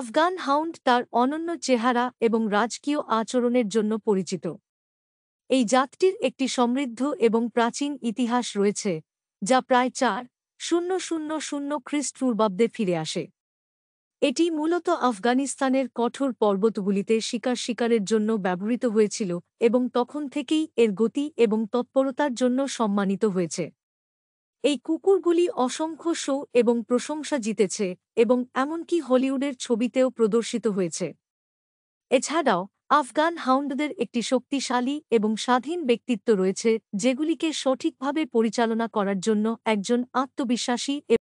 Afghan hound তার অনন্য চেহারা এবং রাজকীয় আচরণের জন্য পরিচিত এই জাতটির একটি সমৃদ্ধ এবং প্রাচীন ইতিহাস রয়েছে যা প্রায় চার শূন্য শূন্য শূন্য খ্রিস্টপূর্বাব্দে ফিরে আসে এটি মূলত আফগানিস্তানের কঠোর পর্বতগুলিতে শিকার শিকারের জন্য ব্যবহৃত হয়েছিল এবং তখন থেকেই এর গতি এবং তৎপরতার জন্য সম্মানিত হয়েছে এই কুকুরগুলি অসংখ্য শো এবং প্রশংসা জিতেছে এবং এমনকি হলিউডের ছবিতেও প্রদর্শিত হয়েছে এছাড়াও আফগান হাউন্ডদের একটি শক্তিশালী এবং স্বাধীন ব্যক্তিত্ব রয়েছে যেগুলিকে সঠিকভাবে পরিচালনা করার জন্য একজন আত্মবিশ্বাসী